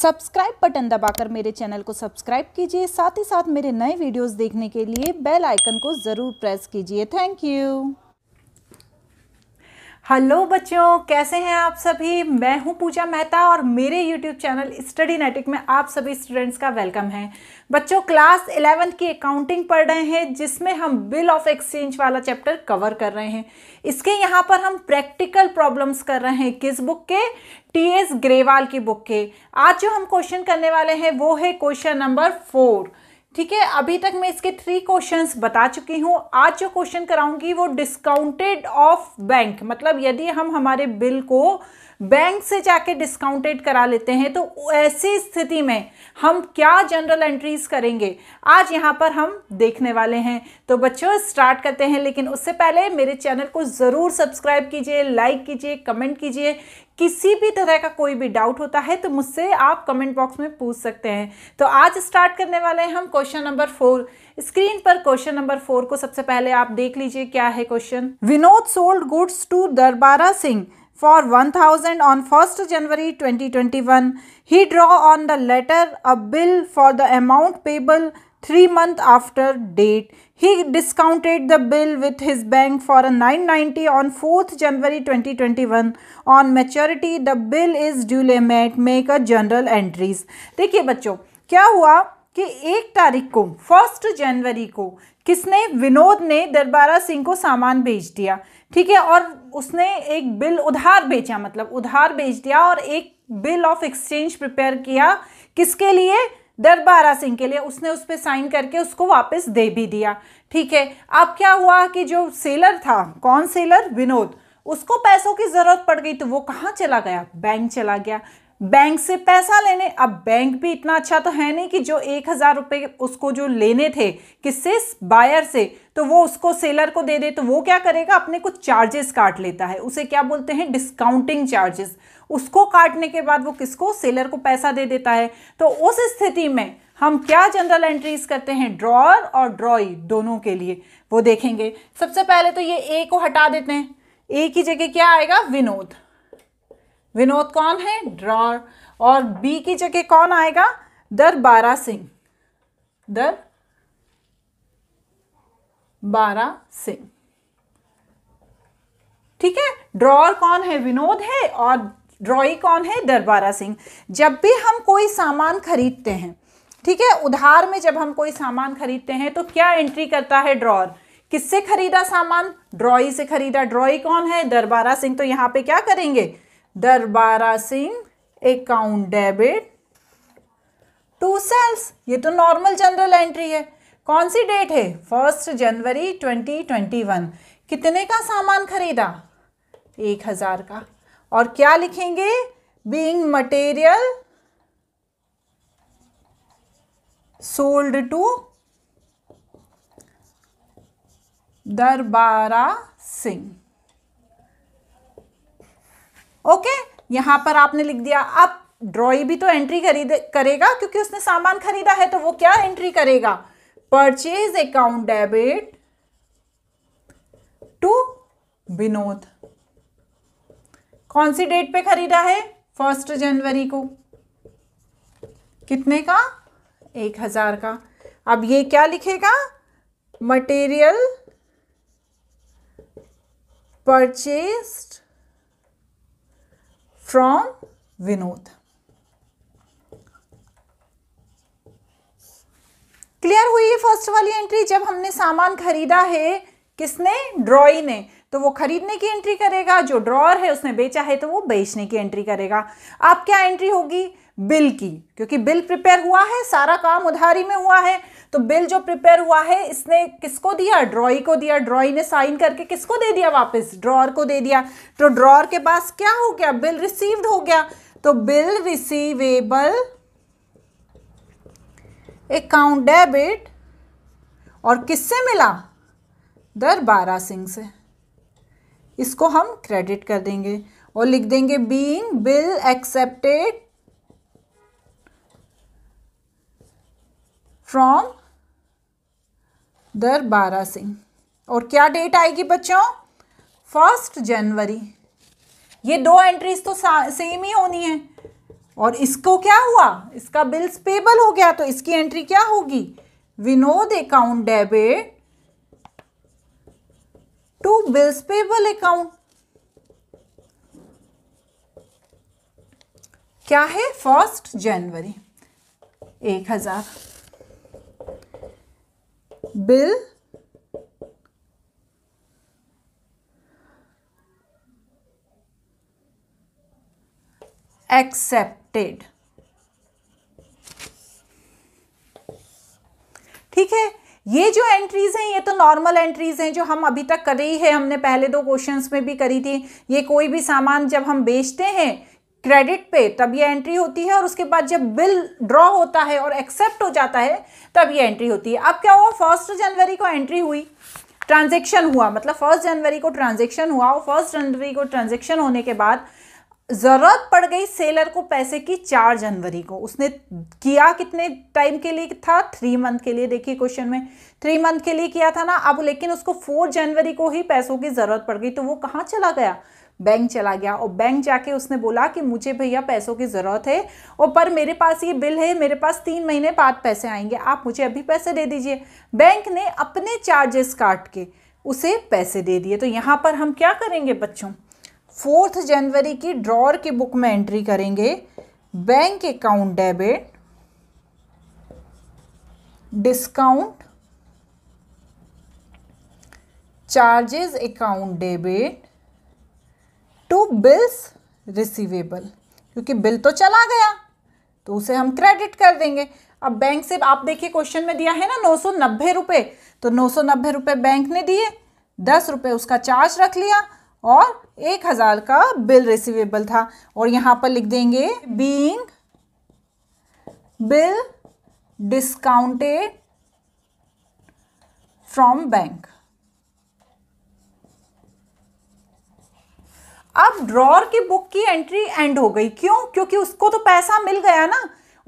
Subscribe button दबाकर मेरे channel को सब्सक्राइब कीजिए साथ ही साथ मेरे नए वीडियोस देखने के लिए बेल आइकन को ज़रूर प्रेस कीजिए थैंक यू हेलो बच्चों कैसे हैं आप सभी मैं हूं पूजा मेहता और मेरे यूट्यूब चैनल स्टडी नेटिक में आप सभी स्टूडेंट्स का वेलकम है बच्चों क्लास इलेवेंथ की अकाउंटिंग पढ़ रहे हैं जिसमें हम बिल ऑफ एक्सचेंज वाला चैप्टर कवर कर रहे हैं इसके यहाँ पर हम प्रैक्टिकल प्रॉब्लम्स कर रहे हैं किस बुक के टी एस ग्रेवाल की बुक के आज जो हम क्वेश्चन करने वाले हैं वो है क्वेश्चन नंबर फोर ठीक है अभी तक मैं इसके थ्री क्वेश्चंस बता चुकी हूँ आज जो क्वेश्चन कराऊंगी वो डिस्काउंटेड ऑफ बैंक मतलब यदि हम हमारे बिल को बैंक से जाके डिस्काउंटेड करा लेते हैं तो ऐसी स्थिति में हम क्या जनरल एंट्रीज करेंगे आज यहाँ पर हम देखने वाले हैं तो बच्चों स्टार्ट करते हैं लेकिन उससे पहले मेरे चैनल को ज़रूर सब्सक्राइब कीजिए लाइक कीजिए कमेंट कीजिए किसी भी तरह का कोई भी डाउट होता है तो मुझसे आप कमेंट बॉक्स में पूछ सकते हैं तो आज स्टार्ट करने वाले हैं हम क्वेश्चन नंबर फोर स्क्रीन पर क्वेश्चन नंबर फोर को सबसे पहले आप देख लीजिए क्या है question Vinod sold goods to Darbara Singh for one thousand on first January twenty twenty one he drew on the latter a bill for the amount payable Three months after date, he discounted the bill with his bank for a 990 on 4th January 2021. On maturity, the bill is duly met. Make a general entries. देखिए बच्चों क्या हुआ कि एक तारीख को first जनवरी को किसने विनोद ने दरबारा सिंह को सामान भेज दिया ठीक है और उसने एक बिल उधार भेजा मतलब उधार भेज दिया और एक बिल ऑफ एक्सचेंज प्रिपेयर किया किसके लिए दरबारा सिंह के लिए उसने उस पर साइन करके उसको वापस दे भी दिया ठीक है अब क्या हुआ कि जो सेलर था कौन सेलर विनोद उसको पैसों की ज़रूरत पड़ गई तो वो कहाँ चला गया बैंक चला गया बैंक से पैसा लेने अब बैंक भी इतना अच्छा तो है नहीं कि जो एक हज़ार रुपये उसको जो लेने थे किससे बायर से तो वो उसको सेलर को दे दे तो वो क्या करेगा अपने कुछ चार्जेस काट लेता है उसे क्या बोलते हैं डिस्काउंटिंग चार्जेस उसको काटने के बाद वो किसको सेलर को पैसा दे देता है तो उस स्थिति में हम क्या जनरल एंट्रीज करते हैं ड्रॉअर और ड्रॉई दोनों के लिए वो देखेंगे सबसे पहले तो ये ए को हटा देते हैं ए की जगह क्या आएगा विनोद विनोद कौन है ड्रॉअर और बी की जगह कौन आएगा दर बारा सिंह दर बारा सिंह ठीक है ड्रॉअर कौन है विनोद है और ड्रॉई कौन है दरबारा सिंह जब भी हम कोई सामान खरीदते हैं ठीक है उधार में जब हम कोई सामान खरीदते हैं तो क्या एंट्री करता है ड्रॉर किससे खरीदा सामान ड्रॉई से खरीदा ड्रॉई कौन है दरबारा सिंह तो यहाँ पे क्या करेंगे Darbara Singh account debit to sales ये तो नॉर्मल जनरल एंट्री है कौन सी डेट है first January twenty twenty one कितने का सामान खरीदा एक हज़ार का और क्या लिखेंगे being material sold to Darbara Singh okay यहां पर आपने लिख दिया अब ड्रॉई भी तो एंट्री खरीदे करेगा क्योंकि उसने सामान खरीदा है तो वो क्या एंट्री करेगा purchase account debit to Vinod कौन सी डेट पे खरीदा है फर्स्ट जनवरी को कितने का एक हज़ार का अब ये क्या लिखेगा material purchased from Vinod clear हुई है फर्स्ट वाली एंट्री जब हमने सामान खरीदा है किसने ड्रॉई ने तो वो खरीदने की एंट्री करेगा जो ड्रॉअर है उसने बेचा है तो वो बेचने की एंट्री करेगा आप क्या एंट्री होगी बिल की क्योंकि बिल प्रिपेयर हुआ है सारा काम उधारी में हुआ है तो बिल जो प्रिपेयर हुआ है इसने किसको दिया ड्रॉई को दिया ड्रॉई ने साइन करके किसको दे दिया वापस ड्रॉअर को दे दिया तो ड्रॉअर के पास क्या हो गया बिल रिसीव्ड हो गया तो बिल रिसीवेबल अकाउंट डेबिट और किससे मिला दर सिंह से इसको हम क्रेडिट कर देंगे और लिख देंगे being bill accepted from Darbara Singh और क्या डेट आएगी बच्चों फर्स्ट जनवरी ये दो एंट्रीज तो सेम ही होनी है और इसको क्या हुआ इसका बिल्स पेबल हो गया तो इसकी एंट्री क्या होगी Vinod account debit bills payable account क्या है फर्स्ट जनवरी एक हजार बिल एक्सेप्टेड ठीक है ये जो एंट्रीज हैं ये तो नॉर्मल एंट्रीज हैं जो हम अभी तक रही है हमने पहले दो क्वेश्चंस में भी करी थी ये कोई भी सामान जब हम बेचते हैं क्रेडिट पे तब ये एंट्री होती है और उसके बाद जब बिल ड्रॉ होता है और एक्सेप्ट हो जाता है तब ये एंट्री होती है अब क्या हुआ फर्स्ट जनवरी को एंट्री हुई ट्रांजेक्शन हुआ मतलब फर्स्ट जनवरी को ट्रांजेक्शन हुआ और फर्स्ट जनवरी को ट्रांजेक्शन होने के बाद ज़रूरत पड़ गई सेलर को पैसे की चार जनवरी को उसने किया कितने टाइम के लिए था थ्री मंथ के लिए देखिए क्वेश्चन में थ्री मंथ के लिए किया था ना अब लेकिन उसको फोर जनवरी को ही पैसों की ज़रूरत पड़ गई तो वो कहाँ चला गया बैंक चला गया और बैंक जाके उसने बोला कि मुझे भैया पैसों की ज़रूरत है और पर मेरे पास ये बिल है मेरे पास तीन महीने बाद पैसे आएंगे आप मुझे अभी पैसे दे दीजिए बैंक ने अपने चार्जेस काट के उसे पैसे दे दिए तो यहाँ पर हम क्या करेंगे बच्चों फोर्थ जनवरी की ड्रॉर की बुक में एंट्री करेंगे bank account debit discount charges account debit to bills receivable क्योंकि बिल तो चला गया तो उसे हम क्रेडिट कर देंगे अब बैंक से आप देखिए क्वेश्चन में दिया है ना नौ सौ नब्बे रुपये तो नौ सौ नब्बे रुपये बैंक ने दिए दस रुपये उसका चार्ज रख लिया और एक हज़ार का बिल रिसिवेबल था और यहाँ पर लिख देंगे being bill discounted from bank अब ड्रॉर की बुक की एंट्री एंड हो गई क्यों क्योंकि उसको तो पैसा मिल गया ना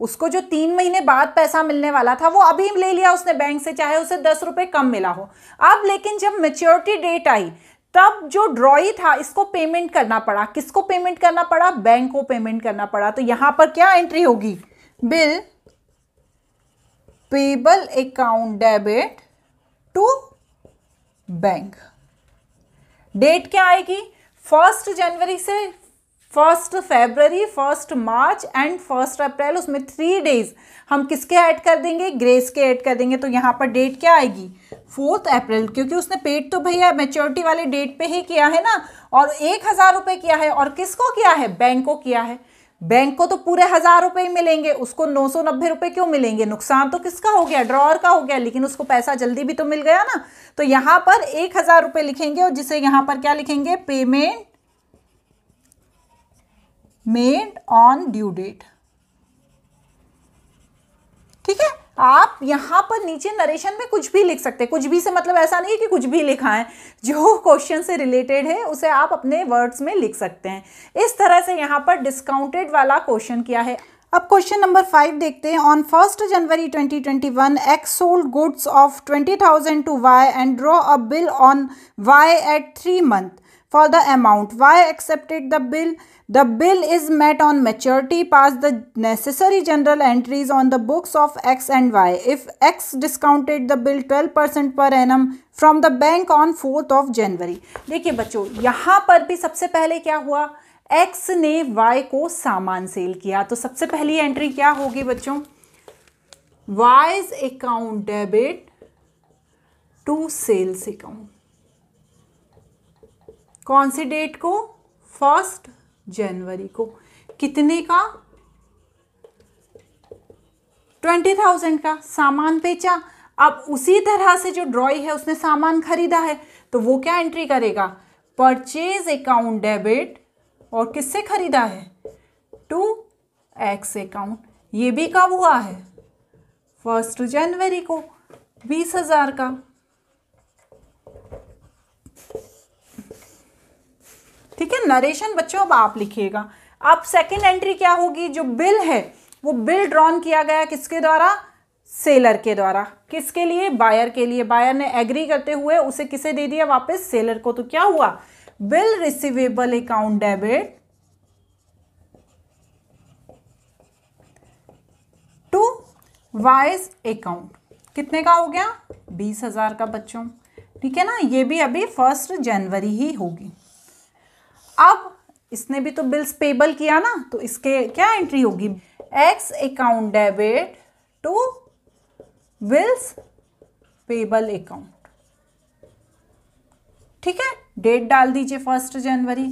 उसको जो तीन महीने बाद पैसा मिलने वाला था वो अभी ले लिया उसने बैंक से चाहे उसे दस रुपए कम मिला हो अब लेकिन जब मेच्योरिटी डेट आई तब जो ड्रॉई था इसको पेमेंट करना पड़ा किसको पेमेंट करना पड़ा बैंक को पेमेंट करना पड़ा तो यहां पर क्या एंट्री होगी bill payable account debit to bank date क्या आएगी फर्स्ट जनवरी से first February first March and first April उसमें थ्री डेज हम किसके ऐड कर देंगे ग्रेस के ऐड कर देंगे तो यहाँ पर डेट क्या आएगी फोर्थ अप्रैल क्योंकि उसने पेड तो भैया मेच्योरिटी वाले डेट पे ही किया है ना और एक हज़ार रुपये किया है और किसको किया है बैंक को किया है बैंक को तो पूरे हज़ार रुपये ही मिलेंगे उसको नौ सौ नब्बे रुपये क्यों मिलेंगे नुकसान तो किसका हो गया ड्रॉअर का हो गया लेकिन उसको पैसा जल्दी भी तो मिल गया ना तो यहाँ पर एक हज़ार रुपये लिखेंगे और जिसे यहाँ पर क्या लिखेंगे payment made on due date ठीक है आप यहां पर नीचे नरेशन में कुछ भी लिख सकते हैं कुछ भी से मतलब ऐसा नहीं है कि कुछ भी लिखा है जो क्वेश्चन से रिलेटेड है उसे आप अपने वर्ड्स में लिख सकते हैं इस तरह से यहां पर डिस्काउंटेड वाला क्वेश्चन किया है अब क्वेश्चन नंबर फाइव देखते हैं on first January 2021 X sold goods of 20,000 to Y and draw a bill on Y at three month for the amount. Why accepted the bill? The bill is met on maturity past the necessary general entries on the books of X and Y. If X discounted the bill 12% per annum from the bank on 4th of January. देखिए बच्चों यहाँ पर भी सबसे पहले क्या हुआ x ने वाई को सामान सेल किया तो सबसे पहली एंट्री क्या होगी बच्चों Y's account debit to sales account कौन सी डेट को फर्स्ट जनवरी को कितने का ट्वेंटी थाउजेंड का सामान बेचा अब उसी तरह से जो ड्रॉई है उसने सामान खरीदा है तो वो क्या एंट्री करेगा परचेज अकाउंट डेबिट और किससे खरीदा है टू एक्स अकाउंट ये भी कब हुआ है फर्स्ट जनवरी को बीस हज़ार का ठीक है नरेशन बच्चों अब आप लिखिएगा अब सेकेंड एंट्री क्या होगी जो बिल है वो बिल ड्रॉन किया गया किसके द्वारा सेलर के द्वारा किसके लिए बायर के लिए बायर ने एग्री करते हुए उसे किसे दे दिया वापस सेलर को तो क्या हुआ bill receivable account debit to Y's account कितने का हो गया बीस हजार का बच्चों ठीक है ना ये भी अभी फर्स्ट जनवरी ही होगी अब इसने भी तो बिल्स पेबल किया ना तो इसके क्या एंट्री होगी X account debit to bills payable account ठीक है डेट डाल दीजिए फर्स्ट जनवरी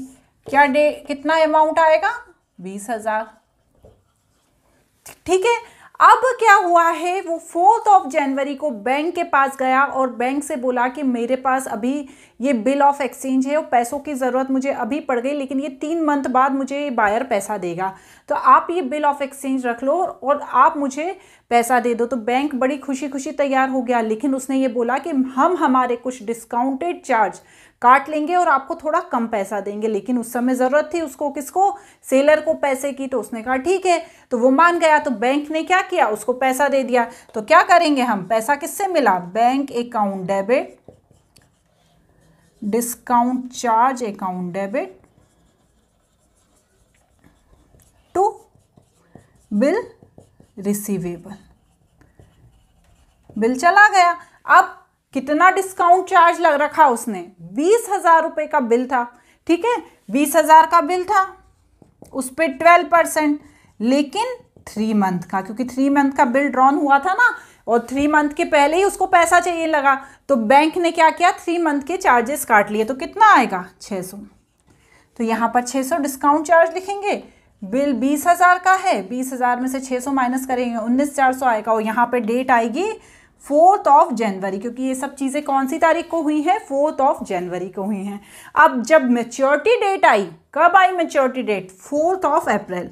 क्या डे कितना अमाउंट आएगा बीस हजार ठीक है अब क्या हुआ है वो फोर्थ ऑफ जनवरी को बैंक के पास गया और बैंक से बोला कि मेरे पास अभी ये बिल ऑफ एक्सचेंज है और पैसों की ज़रूरत मुझे अभी पड़ गई लेकिन ये तीन मंथ बाद मुझे ये बायर पैसा देगा तो आप ये बिल ऑफ एक्सचेंज रख लो और आप मुझे पैसा दे दो तो बैंक बड़ी खुशी खुशी तैयार हो गया लेकिन उसने ये बोला कि हम हमारे कुछ डिस्काउंटेड चार्ज काट लेंगे और आपको थोड़ा कम पैसा देंगे लेकिन उस समय ज़रूरत थी उसको किसको सेलर को पैसे की तो उसने कहा ठीक है तो वो मान गया तो बैंक ने क्या किया उसको पैसा दे दिया तो क्या करेंगे हम पैसा किससे मिला bank account debit discount charge account debit to bill receivable bill चला गया अब कितना डिस्काउंट चार्ज लग रखा उसने बीस हजार रुपए का बिल था ठीक है बीस हजार का बिल था उस पर ट्वेल्व परसेंट लेकिन थ्री मंथ का क्योंकि थ्री मंथ का बिल ड्रॉन हुआ था ना और थ्री मंथ के पहले ही उसको पैसा चाहिए लगा तो बैंक ने क्या किया थ्री मंथ के चार्जेस काट लिए तो कितना आएगा छः सौ तो यहाँ पर छः सौ डिस्काउंट चार्ज लिखेंगे बिल बीस हज़ार का है बीस हज़ार में से छः सौ माइनस करेंगे उन्नीस चार सौ आएगा और यहाँ पर डेट आएगी फोर्थ ऑफ जनवरी क्योंकि ये सब चीज़ें कौन सी तारीख को हुई हैं फोर्थ ऑफ जनवरी को हुई हैं अब जब मेच्योरिटी डेट आई कब आई maturity date fourth of April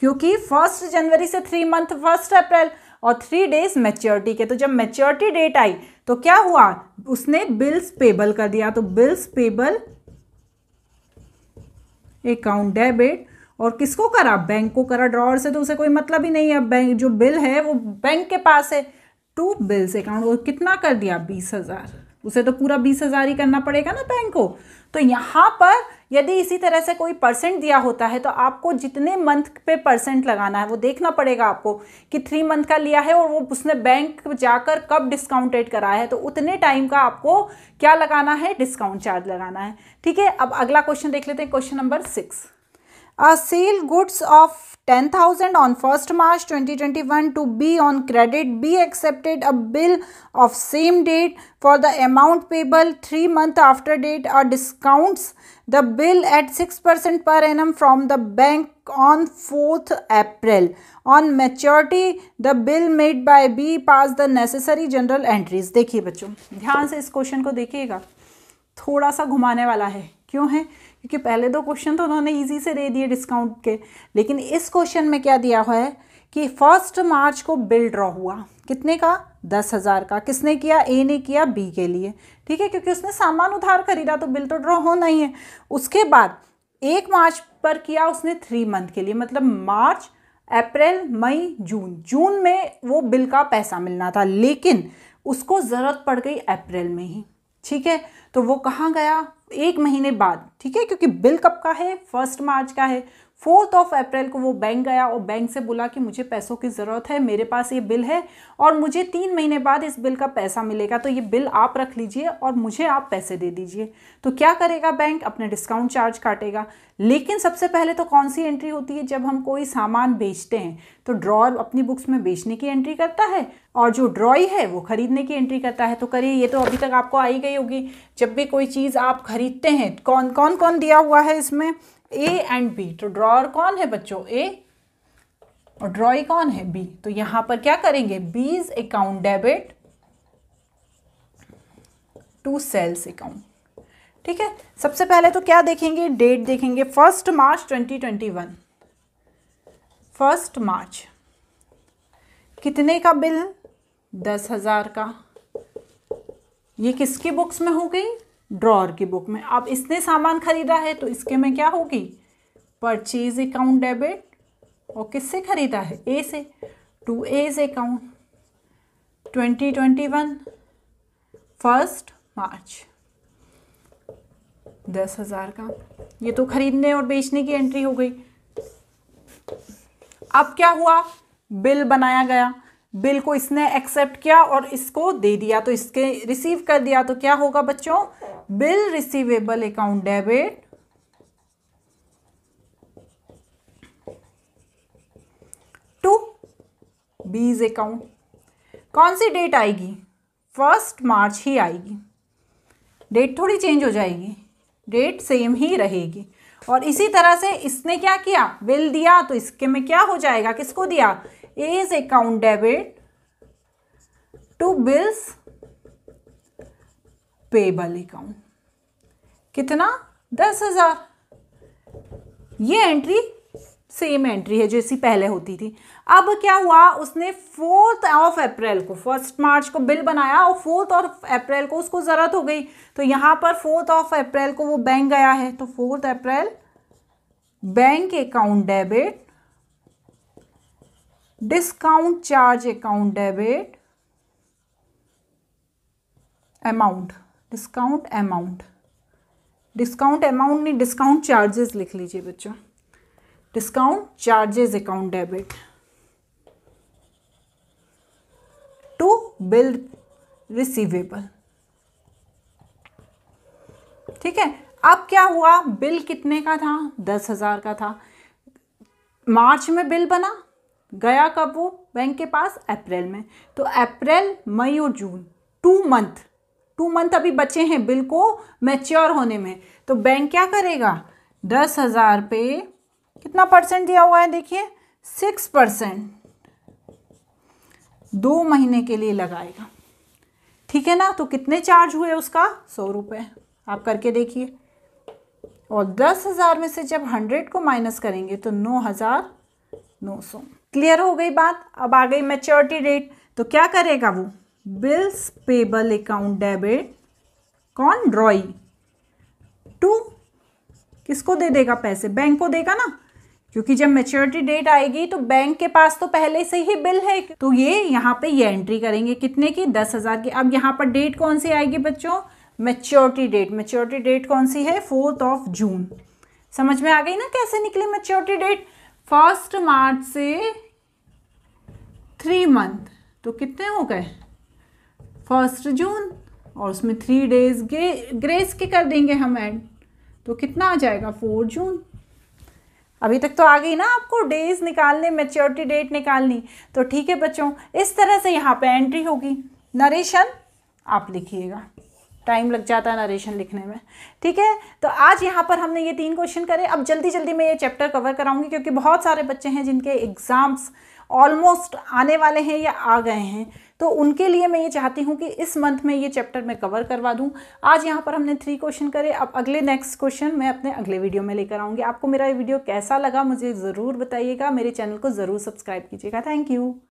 क्योंकि फर्स्ट जनवरी से थ्री मंथ फर्स्ट अप्रैल और थ्री डेज मैच्योरिटी के तो जब मैच्योरिटी डेट आई तो क्या हुआ उसने बिल्स पेबल कर दिया तो बिल्स पेबल अकाउंट डेबिट और किसको करा बैंक को करा ड्रॉर से तो उसे कोई मतलब ही नहीं है बैंक जो बिल है वो बैंक के पास है टू बिल्स अकाउंट और कितना कर दिया बीस हज़ार उसे तो पूरा बीस हज़ार ही करना पड़ेगा ना बैंक को तो यहाँ पर यदि इसी तरह से कोई परसेंट दिया होता है तो आपको जितने मंथ पे परसेंट लगाना है वो देखना पड़ेगा आपको कि थ्री मंथ का लिया है और वो उसने बैंक जाकर कब डिस्काउंटेड कराया है तो उतने टाइम का आपको क्या लगाना है डिस्काउंट चार्ज लगाना है ठीक है अब अगला क्वेश्चन देख लेते हैं question number six a sale goods of 10000 on 1st march 2021 to be on credit be accepted a bill of same date for the amount payable 3 month after date or discounts the bill at 6% per annum from the bank on 4th april on maturity the bill made by b pass the necessary general entries देखिए बच्चों ध्यान से इस question को देखिएगा थोड़ा सा घुमाने वाला है क्यों है क्योंकि पहले दो क्वेश्चन तो उन्होंने ईजी से दे दिए डिस्काउंट के लेकिन इस क्वेश्चन में क्या दिया हुआ है कि फर्स्ट मार्च को बिल ड्रॉ हुआ कितने का दस हज़ार का किसने किया ए ने किया बी के लिए ठीक है क्योंकि उसने सामान उधार खरीदा तो बिल तो ड्रॉ होना ही है उसके बाद एक मार्च पर किया उसने थ्री मंथ के लिए मतलब मार्च अप्रैल मई जून जून में वो बिल का पैसा मिलना था लेकिन उसको ज़रूरत पड़ गई अप्रैल में ही ठीक है तो वो कहाँ गया एक महीने बाद ठीक है क्योंकि बिल कब का है फर्स्ट मार्च का है फोर्थ ऑफ अप्रैल को वो बैंक गया और बैंक से बोला कि मुझे पैसों की ज़रूरत है मेरे पास ये बिल है और मुझे तीन महीने बाद इस बिल का पैसा मिलेगा तो ये बिल आप रख लीजिए और मुझे आप पैसे दे दीजिए तो क्या करेगा बैंक अपने डिस्काउंट चार्ज काटेगा लेकिन सबसे पहले तो कौन सी एंट्री होती है जब हम कोई सामान बेचते हैं तो ड्रॉ अपनी बुक्स में बेचने की एंट्री करता है और जो ड्रॉई है वो ख़रीदने की एंट्री करता है तो करिए ये तो अभी तक आपको आई गई होगी जब भी कोई चीज़ आप खरीदते हैं कौन कौन कौन दिया हुआ है इसमें ए एंड बी तो ड्रॉअर कौन है बच्चों ए और ड्रॉ कौन है बी तो यहां पर क्या करेंगे B's account debit to sales account ठीक है सबसे पहले तो क्या देखेंगे डेट देखेंगे first March twenty twenty one first March कितने का बिल दस हज़ार का ये किसकी बुक्स में हो गई ड्रॉर की बुक में अब इसने सामान खरीदा है तो इसके में क्या होगी परचेज अकाउंट डेबिट और किससे खरीदा है ए से to A's account twenty twenty one first March दस हज़ार का ये तो खरीदने और बेचने की एंट्री हो गई अब क्या हुआ बिल बनाया गया बिल को इसने एक्सेप्ट किया और इसको दे दिया तो इसके रिसीव कर दिया तो क्या होगा बच्चों bill receivable account debit to B's account कौन सी डेट आएगी फर्स्ट मार्च ही आएगी डेट थोड़ी चेंज हो जाएगी डेट सेम ही रहेगी और इसी तरह से इसने क्या किया बिल दिया तो इसके में क्या हो जाएगा किसको दिया is account debit to bills payable account कितना दस हजार ये एंट्री सेम एंट्री है जैसी पहले होती थी अब क्या हुआ उसने फोर्थ ऑफ अप्रैल को फर्स्ट मार्च को बिल बनाया और फोर्थ ऑफ अप्रैल को उसको ज़रूरत हो गई तो यहां पर फोर्थ ऑफ अप्रैल को वो बैंक गया है तो fourth April bank account debit discount charge account debit amount discount amount discount amount नहीं डिस्काउंट चार्जेस लिख लीजिए बच्चों discount charges account debit to bill receivable ठीक है अब क्या हुआ बिल कितने का था दस हज़ार का था मार्च में बिल बना गया कब वो बैंक के पास अप्रैल में तो अप्रैल मई और जून टू मंथ टू मंथ अभी बचे हैं बिल को मैच्योर होने में तो बैंक क्या करेगा दस हज़ार पे कितना परसेंट दिया हुआ है देखिए सिक्स परसेंट दो महीने के लिए लगाएगा ठीक है ना तो कितने चार्ज हुए उसका सौ रुपये आप करके देखिए और दस हज़ार में से जब हंड्रेड को माइनस करेंगे तो नौ हज़ार नौ सौ क्लियर हो गई बात अब आ गई मेच्योरिटी डेट तो क्या करेगा वो बिल्स पेबल अकाउंट डेबिट कौन ड्रॉई टू किसको दे देगा पैसे बैंक को देगा ना क्योंकि जब मेच्योरिटी डेट आएगी तो बैंक के पास तो पहले से ही बिल है तो ये यहाँ पे ये एंट्री करेंगे कितने की दस हज़ार की अब यहाँ पर डेट कौन सी आएगी बच्चों मेच्योरिटी डेट मेच्योरिटी डेट कौन सी है फोर्थ ऑफ जून समझ में आ गई ना कैसे निकली मेच्योरिटी डेट फर्स्ट मार्च से थ्री मंथ तो कितने हो गए फर्स्ट जून और उसमें थ्री डेज ग्रेस के कर देंगे हम एंड तो कितना आ जाएगा फोर जून अभी तक तो आ गई ना आपको डेज निकालने मेच्योरिटी डेट निकालनी तो ठीक है बच्चों इस तरह से यहाँ पे एंट्री होगी नरेशन आप लिखिएगा टाइम लग जाता है नरेशन लिखने में ठीक है तो आज यहाँ पर हमने ये तीन क्वेश्चन करे अब जल्दी जल्दी मैं ये चैप्टर कवर कराऊंगी क्योंकि बहुत सारे बच्चे हैं जिनके एग्ज़ाम्स ऑलमोस्ट आने वाले हैं या आ गए हैं तो उनके लिए मैं ये चाहती हूँ कि इस मंथ में ये चैप्टर मैं कवर करवा दूँ आज यहाँ पर हमने थ्री क्वेश्चन करे अब अगले नेक्स्ट क्वेश्चन मैं अपने अगले वीडियो में लेकर आऊँगी आपको मेरा ये वीडियो कैसा लगा मुझे ज़रूर बताइएगा मेरे चैनल को ज़रूर सब्सक्राइब कीजिएगा थैंक यू